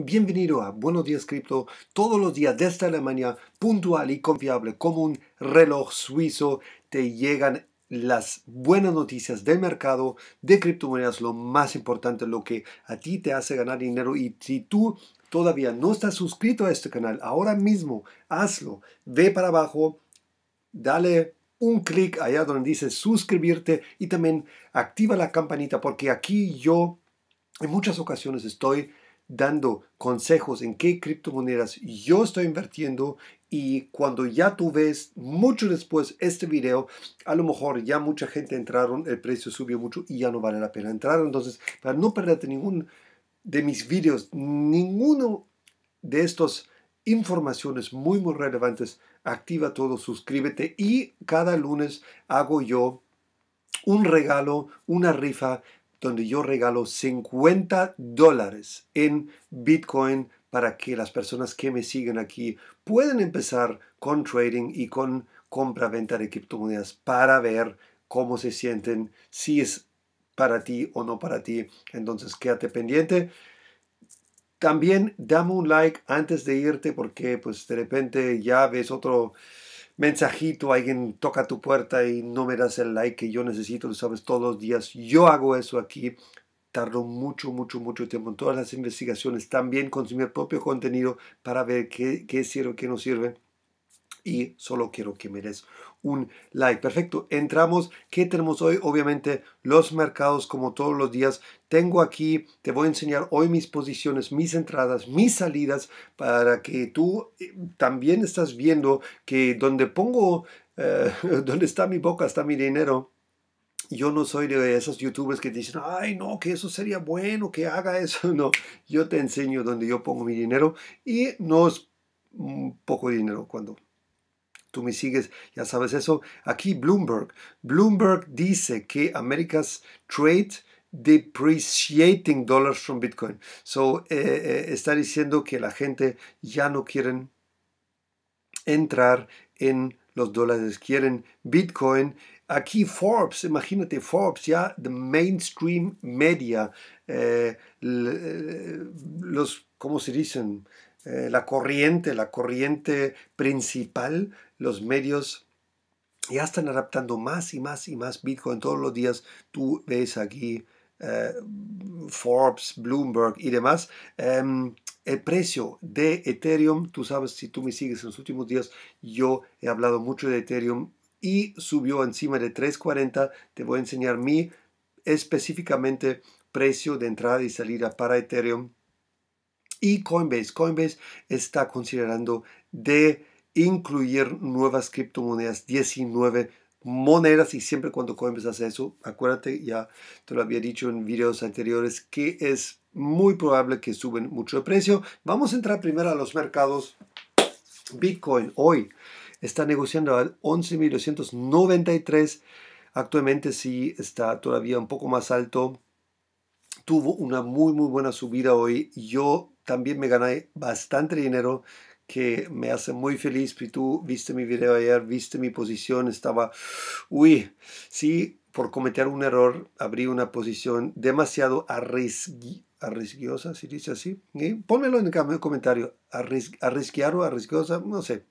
Bienvenido a Buenos Días Cripto, todos los días de esta Alemania, puntual y confiable como un reloj suizo, te llegan las buenas noticias del mercado de criptomonedas, lo más importante, lo que a ti te hace ganar dinero y si tú todavía no estás suscrito a este canal, ahora mismo hazlo, ve para abajo, dale un clic allá donde dice suscribirte y también activa la campanita porque aquí yo en muchas ocasiones estoy dando consejos en qué criptomonedas yo estoy invirtiendo y cuando ya tú ves mucho después este video, a lo mejor ya mucha gente entraron, el precio subió mucho y ya no vale la pena entrar. Entonces, para no perderte ninguno de mis videos, ninguno de estos informaciones muy muy relevantes, activa todo, suscríbete y cada lunes hago yo un regalo, una rifa donde yo regalo 50 dólares en Bitcoin para que las personas que me siguen aquí puedan empezar con trading y con compra-venta de criptomonedas para ver cómo se sienten, si es para ti o no para ti. Entonces quédate pendiente. También dame un like antes de irte porque pues de repente ya ves otro mensajito, alguien toca tu puerta y no me das el like que yo necesito, lo sabes, todos los días. Yo hago eso aquí. Tardo mucho, mucho, mucho tiempo en todas las investigaciones. También consumir propio contenido para ver qué, qué sirve, qué no sirve y solo quiero que me des un like. Perfecto, entramos. ¿Qué tenemos hoy? Obviamente los mercados como todos los días. Tengo aquí, te voy a enseñar hoy mis posiciones, mis entradas, mis salidas para que tú eh, también estás viendo que donde pongo, eh, donde está mi boca, está mi dinero yo no soy de esos youtubers que dicen, ay, no, que eso sería bueno, que haga eso. No, yo te enseño donde yo pongo mi dinero y no es poco dinero cuando tú me sigues, ya sabes eso. Aquí Bloomberg. Bloomberg dice que America's trade depreciating dollars from Bitcoin. So, eh, eh, está diciendo que la gente ya no quieren entrar en los dólares, quieren Bitcoin. Aquí Forbes, imagínate Forbes, ya the mainstream media, eh, los, ¿cómo se dicen? Eh, la corriente, la corriente principal, los medios ya están adaptando más y más y más Bitcoin. Todos los días tú ves aquí eh, Forbes, Bloomberg y demás. Em, el precio de Ethereum, tú sabes, si tú me sigues en los últimos días, yo he hablado mucho de Ethereum y subió encima de 3.40. Te voy a enseñar mi específicamente precio de entrada y salida para Ethereum y Coinbase, Coinbase está considerando de incluir nuevas criptomonedas, 19 monedas y siempre cuando Coinbase hace eso, acuérdate, ya te lo había dicho en videos anteriores, que es muy probable que suben mucho de precio. Vamos a entrar primero a los mercados. Bitcoin hoy está negociando al 11.293. Actualmente sí está todavía un poco más alto tuvo una muy, muy buena subida hoy. Yo también me gané bastante dinero que me hace muy feliz. Y tú viste mi video ayer, viste mi posición, estaba, uy, sí, por cometer un error abrí una posición demasiado arriesgada si dice así. ¿Sí? en el comentario. Arriesgado, o arriesgosa, no sé.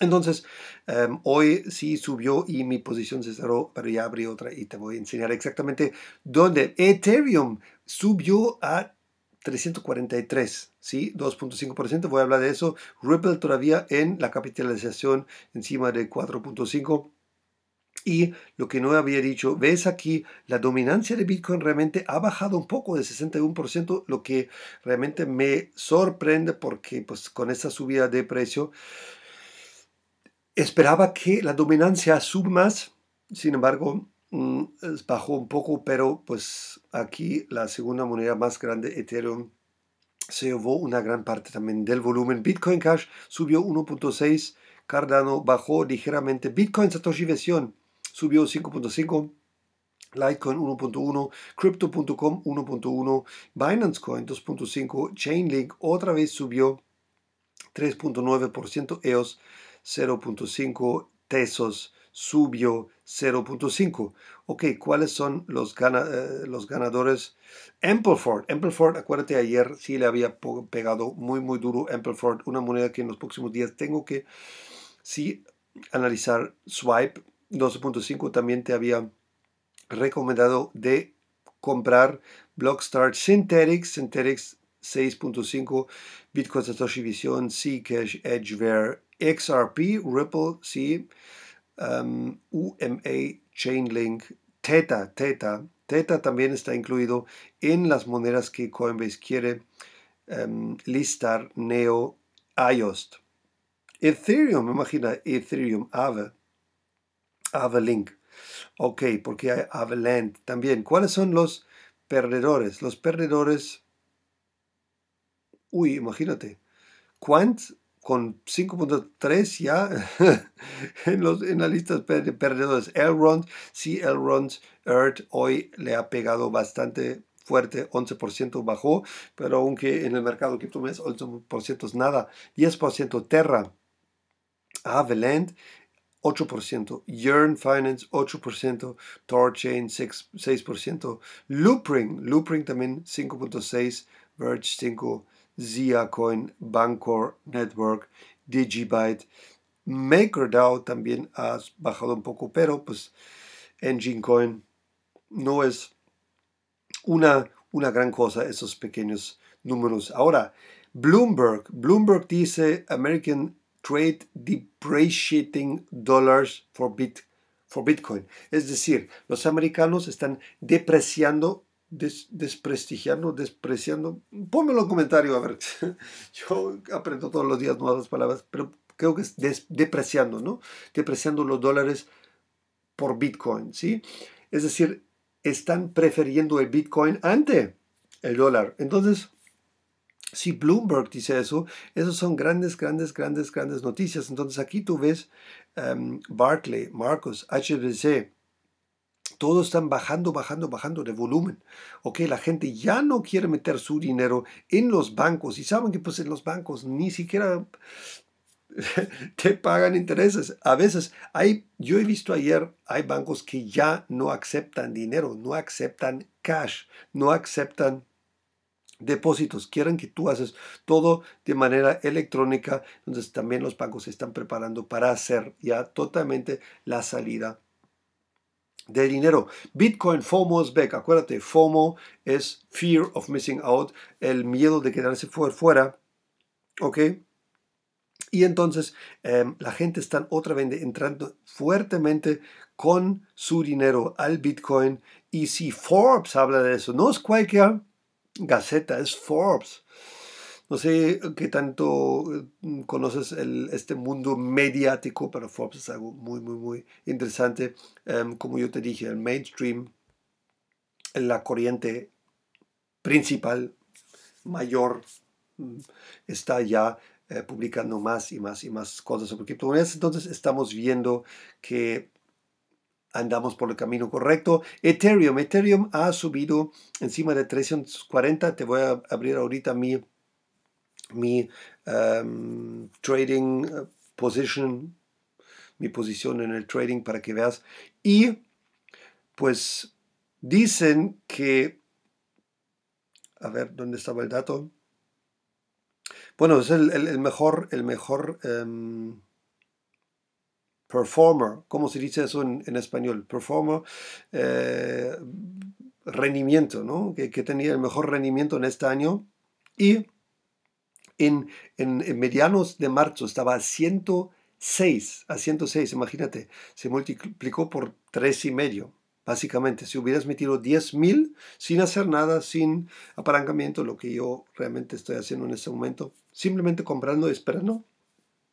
Entonces, em, hoy sí subió y mi posición se cerró, pero ya abrí otra y te voy a enseñar exactamente dónde. Ethereum subió a 343, ¿sí? 2.5%, voy a hablar de eso. Ripple todavía en la capitalización encima de 4.5%. Y lo que no había dicho, ves aquí, la dominancia de Bitcoin realmente ha bajado un poco de 61%, lo que realmente me sorprende porque pues con esta subida de precio Esperaba que la dominancia suba más, sin embargo, mm, bajó un poco, pero pues aquí la segunda moneda más grande, Ethereum, se llevó una gran parte también del volumen. Bitcoin Cash subió 1.6, Cardano bajó ligeramente, Bitcoin Satoshi Versión subió 5.5. Litecoin 1.1, Crypto.com 1.1, Binance Coin 2.5, Chainlink otra vez subió 3.9%, EOS 0.5 Tesos Subio 0.5. Ok, ¿cuáles son los, eh, ganadores? Ampleford. Ampleford, acuérdate, ayer sí le había pegado muy, muy duro Ampleford, una moneda que en los próximos días tengo que sí analizar. Swipe 12.5 también te había recomendado de comprar Blockstar Synthetics. Synthetics 6.5, Bitcoin Satoshi Vision, Zcash, Edgeware, XRP, Ripple, C UMA, Chainlink, Theta, TETA Theta también está incluido en las monedas que Coinbase quiere um, listar Neo IOST. Ethereum, imagina Ethereum, ave Link. Ok, porque hay Land también. ¿Cuáles son los perdedores? Los perdedores... Uy, imagínate. Quant, con 5.3 ya en, los, en la lista de perdedores. Elrond, sí, Elrond Earth hoy le ha pegado bastante fuerte, 11% bajó, pero aunque en el mercado cripto es 11% es nada, 10% Terra, Aveland ah, 8%, Yearn Finance 8%, Torchain 6%, 6% Loopring, Loopring también 5.6, Verge 5%. Coin, Bancor Network, Digibyte. MakerDAO también ha bajado un poco, pero pues Engine Coin no es una, una gran cosa esos pequeños números. Ahora, Bloomberg. Bloomberg dice American Trade Depreciating Dollars for, bit, for Bitcoin. Es decir, los americanos están depreciando desprestigiando, despreciando. Ponme en comentarios a ver. Yo aprendo todos los días nuevas palabras, pero creo que es depreciando, ¿no? Depreciando los dólares por Bitcoin, ¿sí? Es decir, están prefiriendo el Bitcoin ante el dólar. Entonces, si Bloomberg dice eso, esas son grandes, grandes, grandes, grandes noticias. Entonces aquí tú ves em, Barclay, Marcos, HBC, todos están bajando, bajando, bajando de volumen. ¿ok? La gente ya no quiere meter su dinero en los bancos y saben que pues en los bancos ni siquiera te pagan intereses. A veces hay, yo he visto ayer, hay bancos que ya no aceptan dinero, no aceptan cash, no aceptan depósitos, quieren que tú haces todo de manera electrónica, entonces también los bancos se están preparando para hacer ya totalmente la salida de dinero. Bitcoin FOMO's back. Acuérdate, FOMO es fear of missing out, el miedo de quedarse fuera. ¿Ok? Y entonces em, la gente está otra vez entrando fuertemente con su dinero al Bitcoin. Y si Forbes habla de eso, no es cualquier gaceta, es Forbes. No sé qué tanto mm, conoces el, este mundo mediático, pero Forbes es algo muy, muy, muy interesante. Em, como yo te dije, el mainstream, la corriente principal, mayor, mm, está ya eh, publicando más y más y más cosas sobre criptomonedas. Entonces estamos viendo que andamos por el camino correcto. Ethereum, Ethereum ha subido encima de 340. Te voy a abrir ahorita mi mi ähm, trading äh, position, mi posición en el trading para que veas. Y pues dicen que, a ver, ¿dónde estaba el dato? Bueno, es el, mejor, el mejor em, performer, ¿cómo se dice eso en, español? Performer, eh, rendimiento, ¿no? Que, que tenía el mejor rendimiento en este año y en, medianos de marzo estaba a 106, a 106, imagínate, se multiplicó por tres y medio. Básicamente, si hubieras metido 10.000 sin hacer nada, sin apalancamiento, lo que yo realmente estoy haciendo en este momento, simplemente comprando y esperando,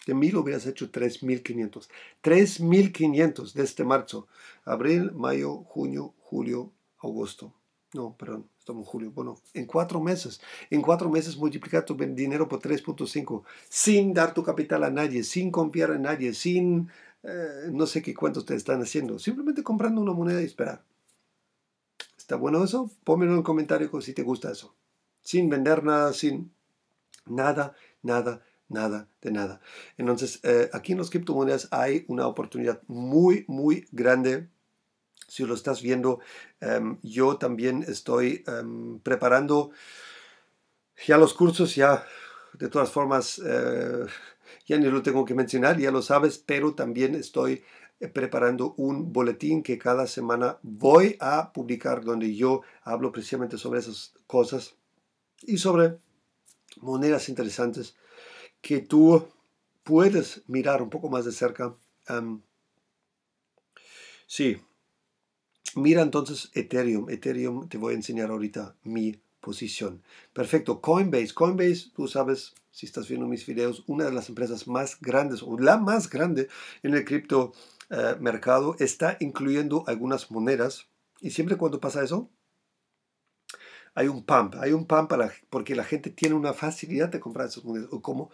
de mil hubieras hecho 3.500. 3.500 de este marzo, abril, mayo, junio, julio, agosto. No, perdón, julio, bueno, en cuatro meses, en cuatro meses multiplicar tu dinero por 3.5 sin dar tu capital a nadie, sin confiar en nadie, sin eh, no sé qué cuántos te están haciendo, simplemente comprando una moneda y esperar. ¿Está bueno eso? Pónmelo en un comentario si te gusta eso. Sin vender nada, sin nada, nada, nada de nada. Entonces, eh, aquí en los criptomonedas hay una oportunidad muy, muy grande si lo estás viendo, em, yo también estoy em, preparando ya los cursos, ya de todas formas, eh, ya ni lo tengo que mencionar, ya lo sabes, pero también estoy eh, preparando un boletín que cada semana voy a publicar donde yo hablo precisamente sobre esas cosas y sobre monedas interesantes que tú puedes mirar un poco más de cerca. Em, sí, Mira entonces Ethereum. Ethereum te voy a enseñar ahorita mi posición. Perfecto. Coinbase. Coinbase, tú sabes, si estás viendo mis videos, una de las empresas más grandes o la más grande en el cripto eh, mercado está incluyendo algunas monedas. Y siempre cuando pasa eso, hay un pump. Hay un pump porque la gente tiene una facilidad de comprar esas monedas. O como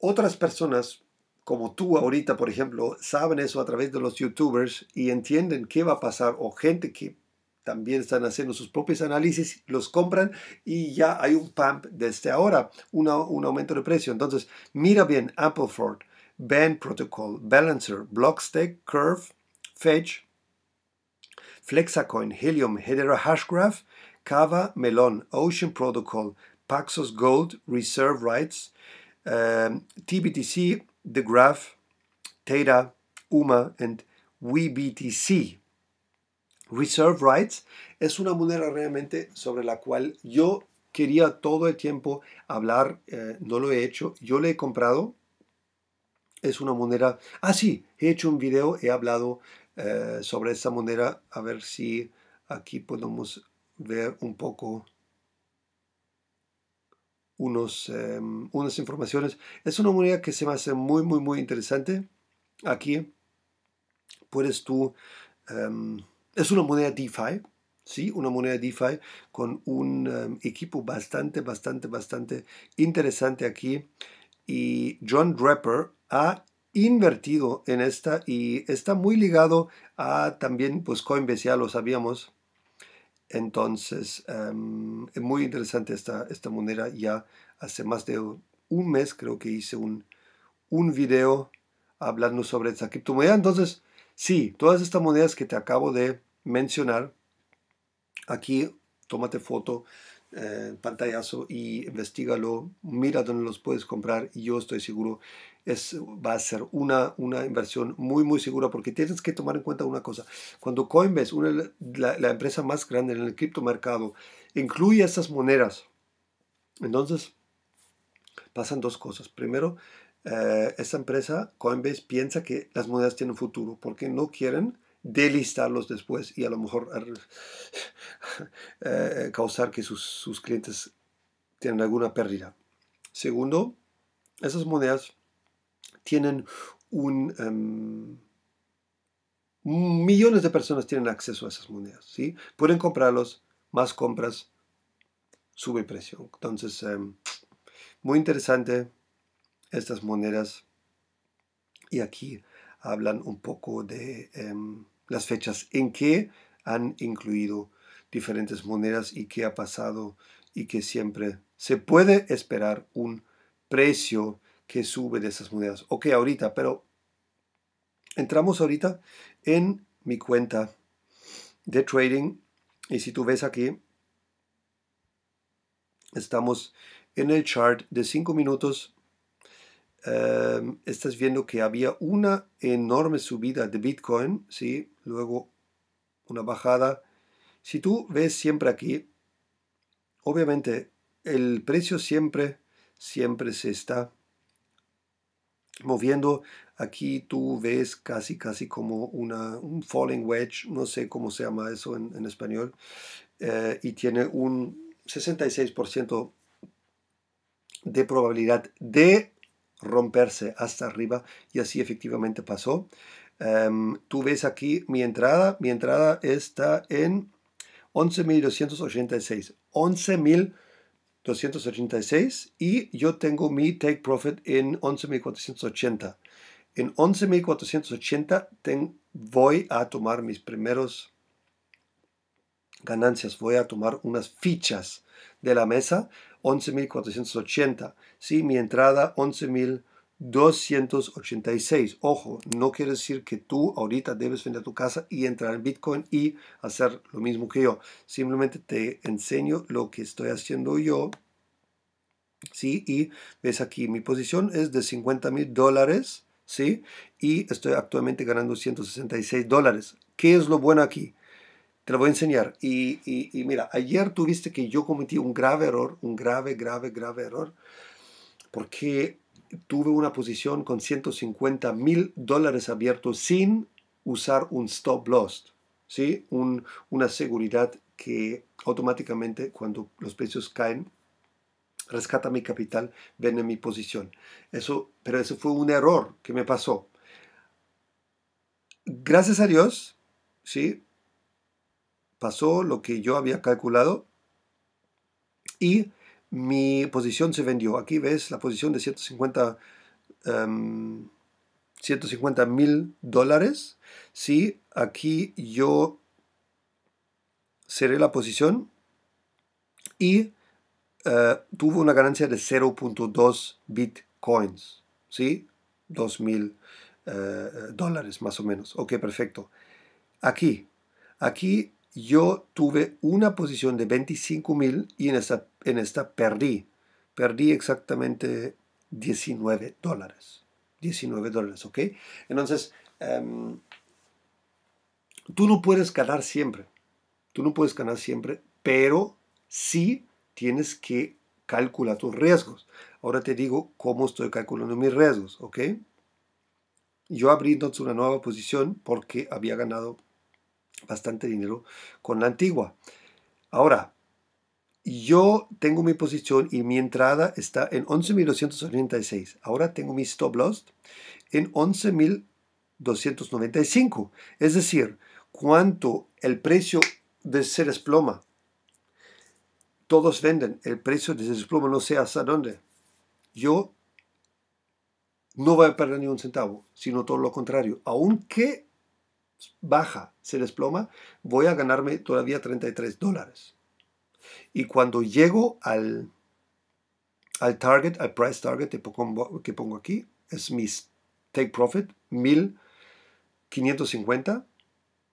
otras personas como tú ahorita, por ejemplo, saben eso a través de los youtubers y entienden qué va a pasar o gente que también están haciendo sus propios análisis, los compran y ya hay un pump desde ahora, un aumento de precio. Entonces, mira bien Appleford, Band Protocol, Balancer, Blockstack, Curve, Fetch, Flexacoin, Helium, Hedera Hashgraph, Cava, Melon, Ocean Protocol, Paxos Gold, Reserve Rights, eh, TBTC, the graph Theta, UMA, and WeBTC. Reserve Rights es una moneda realmente sobre la cual yo quería todo el tiempo hablar, eh, no lo he hecho, yo le he comprado, es una moneda, ah sí, he hecho un video, he hablado eh, sobre esta moneda, a ver si aquí podemos ver un poco unos, em, unas informaciones. Es una moneda que se me hace muy, muy, muy interesante. Aquí puedes tú... Em, es una moneda DeFi, ¿sí? Una moneda DeFi con un em, equipo bastante, bastante, bastante interesante aquí. Y John Draper ha invertido en esta y está muy ligado a también, pues Coinbase ya lo sabíamos, entonces, em, es muy interesante esta, esta moneda. Ya hace más de un mes creo que hice un, video hablando sobre esta criptomoneda. Entonces, sí, todas estas monedas que te acabo de mencionar, aquí tómate foto, eh, pantallazo y investigalo, mira dónde los puedes comprar y yo estoy seguro va a ser una, una inversión muy, muy segura porque tienes que tomar en cuenta una cosa. Cuando Coinbase, la, empresa más grande en el criptomercado, incluye estas monedas, entonces pasan dos cosas. Primero, eh, esta empresa, Coinbase, piensa que las monedas tienen futuro porque no quieren delistarlos después y a lo mejor eh, eh, causar que sus, sus, clientes tienen alguna pérdida. Segundo, esas monedas tienen un... Em, millones de personas tienen acceso a esas monedas, ¿sí? Pueden comprarlos, más compras, sube el precio. Entonces, em, muy interesante estas monedas. Y aquí hablan un poco de em, las fechas en que han incluido diferentes monedas y qué ha pasado y que siempre se puede esperar un precio que sube de esas monedas. Ok, ahorita, pero entramos ahorita en mi cuenta de trading y si tú ves aquí, estamos en el chart de 5 minutos. Em, estás viendo que había una enorme subida de Bitcoin, ¿sí? luego una bajada. Si tú ves siempre aquí, obviamente el precio siempre, siempre se está moviendo. Aquí tú ves casi, casi como una, un falling wedge, no sé cómo se llama eso en, español, eh, y tiene un 66% de probabilidad de romperse hasta arriba y así efectivamente pasó. Em, tú ves aquí mi entrada, mi entrada está en 11.286. 11.000 286 y yo tengo mi take profit en 11.480. En 11.480 voy a tomar mis primeros ganancias, voy a tomar unas fichas de la mesa 11.480. ¿sí? Mi entrada 11.480. 286. Ojo, no quiere decir que tú ahorita debes vender tu casa y entrar en Bitcoin y hacer lo mismo que yo. Simplemente te enseño lo que estoy haciendo yo. ¿Sí? Y ves aquí, mi posición es de 50 mil dólares. ¿Sí? Y estoy actualmente ganando 166 dólares. ¿Qué es lo bueno aquí? te lo voy a enseñar. Y, y, mira, ayer tuviste que yo cometí un grave error, un grave, grave, grave error, porque tuve una posición con 150 mil dólares abiertos sin usar un stop loss, ¿sí? una seguridad que automáticamente cuando los precios caen rescata mi capital, vende mi posición. Eso, pero eso fue un error que me pasó. Gracias a Dios, sí, pasó lo que yo había calculado y mi posición se vendió. Aquí ves la posición de 150 em, mil dólares. Si aquí yo cerré la posición y tuve eh, tuvo una ganancia de 0.2 bitcoins. ¿Sí? 2 mil eh, dólares más o menos. Ok, perfecto. Aquí, aquí yo tuve una posición de 25.000 mil y en esta en esta perdí, perdí exactamente 19 dólares. 19 dólares, ¿ok? Entonces, em, tú no puedes ganar siempre, tú no puedes ganar siempre, pero sí tienes que calcular tus riesgos. Ahora te digo cómo estoy calculando mis riesgos, ¿ok? Yo abrí entonces una nueva posición porque había ganado bastante dinero con la antigua. Ahora, yo tengo mi posición y mi entrada está en 11.286. Ahora tengo mi stop loss en 11.295. Es decir, cuánto el precio de se desploma. Todos venden, el precio de se desploma no sé hasta dónde. Yo no voy a perder ni un centavo, sino todo lo contrario. Aunque baja, se desploma, voy a ganarme todavía 33 dólares. Y cuando llego al, al target, al price target que pongo, aquí, es mi take profit, 1550.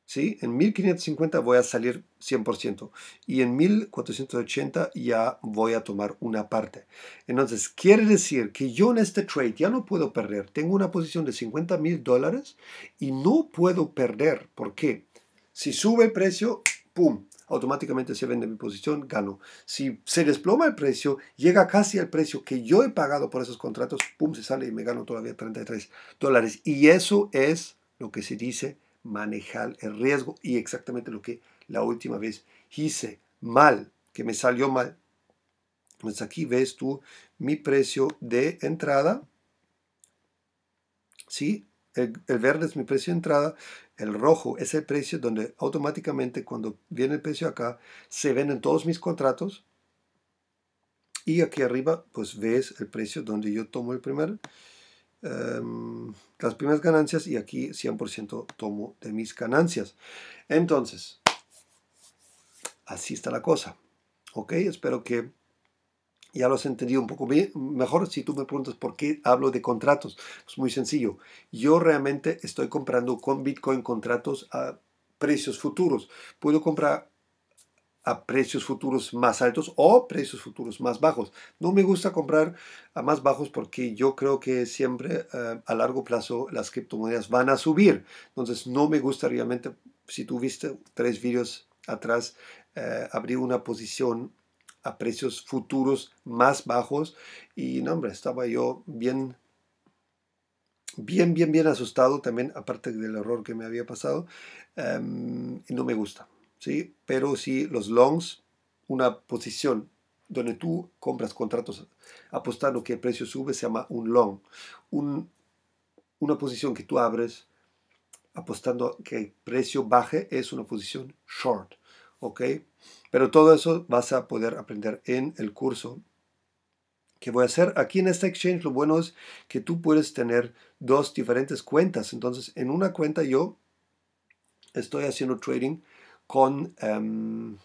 ¿sí? En 1550 voy a salir 100% y en 1480 ya voy a tomar una parte. Entonces, quiere decir que yo en este trade ya no puedo perder. Tengo una posición de 50 mil dólares y no puedo perder. ¿Por qué? Si sube el precio, ¡pum! automáticamente se vende mi posición, gano. Si se desploma el precio, llega casi al precio que yo he pagado por esos contratos, pum, se sale y me gano todavía 33 dólares. Y eso es lo que se dice manejar el riesgo y exactamente lo que la última vez hice mal, que me salió mal. entonces aquí ves tú mi precio de entrada, ¿sí? el, verde es mi precio de entrada, el rojo es el precio donde automáticamente cuando viene el precio acá se venden todos mis contratos y aquí arriba pues ves el precio donde yo tomo el primer, em, las primeras ganancias y aquí 100% tomo de mis ganancias. Entonces, así está la cosa. Ok, espero que ya lo has entendido un poco mejor si tú me preguntas por qué hablo de contratos. Es muy sencillo. Yo realmente estoy comprando con Bitcoin contratos a precios futuros. Puedo comprar a precios futuros más altos o precios futuros más bajos. No me gusta comprar a más bajos porque yo creo que siempre eh, a largo plazo las criptomonedas van a subir. Entonces no me gusta realmente, si tú viste tres vídeos atrás, eh, abrir una posición a precios futuros más bajos. Y no, hombre, estaba yo bien, bien, bien, bien asustado también, aparte del error que me había pasado. Em, no me gusta, ¿sí? Pero si los longs, una posición donde tú compras contratos apostando que el precio sube, se llama un long. una posición que tú abres apostando que el precio baje es una posición short. ¿ok? Pero todo eso vas a poder aprender en el curso que voy a hacer aquí en esta exchange. Lo bueno es que tú puedes tener dos diferentes cuentas. Entonces, en una cuenta yo estoy haciendo trading con em,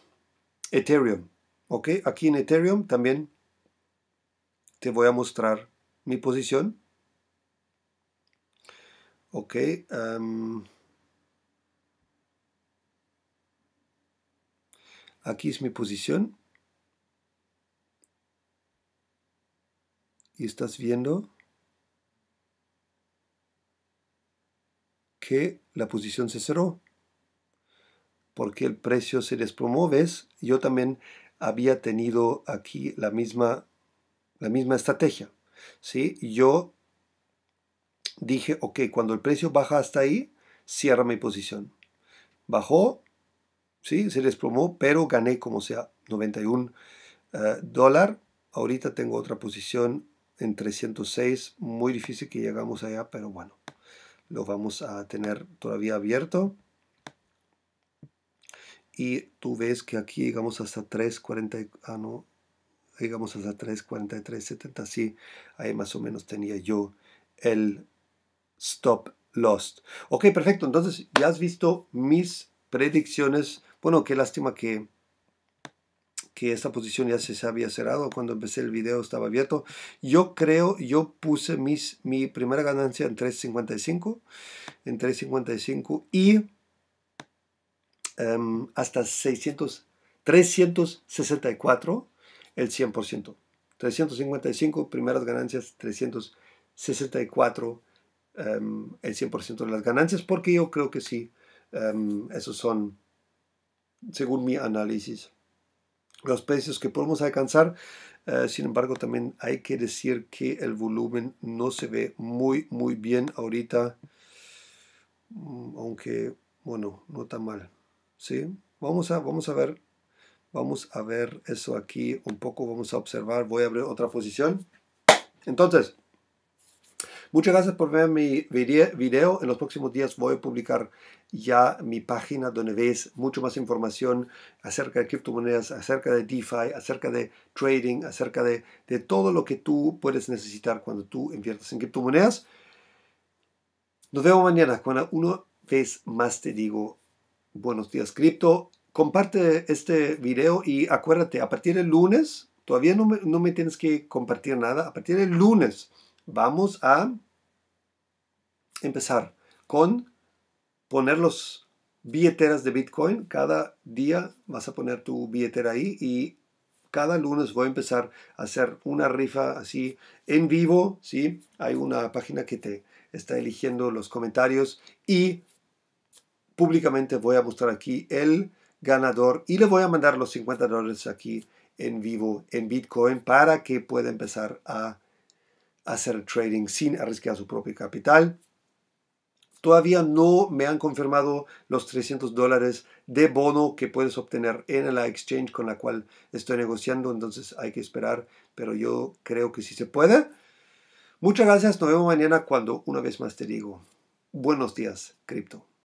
Ethereum, ¿ok? Aquí en Ethereum también te voy a mostrar mi posición. Ok. Em, Aquí es mi posición. Y estás viendo que la posición se cerró. Porque el precio se desplomó, Yo también había tenido aquí la misma, la misma estrategia. ¿sí? Yo dije, ok, cuando el precio baja hasta ahí, cierra mi posición. Bajó, Sí, se desplomó, pero gané como sea 91 dólares. Eh, dólar. Ahorita tengo otra posición en 306. Muy difícil que llegamos allá, pero bueno, lo vamos a tener todavía abierto. Y tú ves que aquí llegamos hasta 340. Ah, no. Llegamos hasta 343.70. Sí, ahí más o menos tenía yo el stop lost. Ok, perfecto. Entonces ya has visto mis predicciones bueno, qué lástima que, que esta posición ya se, había cerrado. Cuando empecé el video estaba abierto. Yo creo, yo puse mis, mi primera ganancia en 3.55. En 3.55 y em, hasta 600, 364 el 100%. 355 primeras ganancias, 364 em, el 100% de las ganancias, porque yo creo que sí, em, esos son según mi análisis. Los precios que podemos alcanzar, eh, sin embargo, también hay que decir que el volumen no se ve muy, muy bien ahorita, mm, aunque, bueno, no está mal. ¿sí? Vamos, a, vamos a ver. Vamos a ver eso aquí un poco, vamos a observar, voy a abrir otra posición. Entonces, Muchas gracias por ver mi video. En los próximos días voy a publicar ya mi página donde ves mucho más información acerca de criptomonedas, acerca de DeFi, acerca de trading, acerca de, todo lo que tú puedes necesitar cuando tú inviertes en criptomonedas. Nos vemos mañana cuando una vez más te digo buenos días cripto. Comparte este video y acuérdate, a partir del lunes, todavía no me, no me tienes que compartir nada, a partir del lunes Vamos a empezar con poner los billeteras de Bitcoin. Cada día vas a poner tu billetera ahí y cada lunes voy a empezar a hacer una rifa así en vivo. ¿sí? Hay una página que te está eligiendo los comentarios y públicamente voy a mostrar aquí el ganador y le voy a mandar los 50 dólares aquí en vivo en Bitcoin para que pueda empezar a hacer trading sin arriesgar su propio capital. Todavía no me han confirmado los 300 dólares de bono que puedes obtener en la exchange con la cual estoy negociando, entonces hay que esperar, pero yo creo que sí se puede. Muchas gracias, nos vemos mañana cuando una vez más te digo, buenos días, cripto.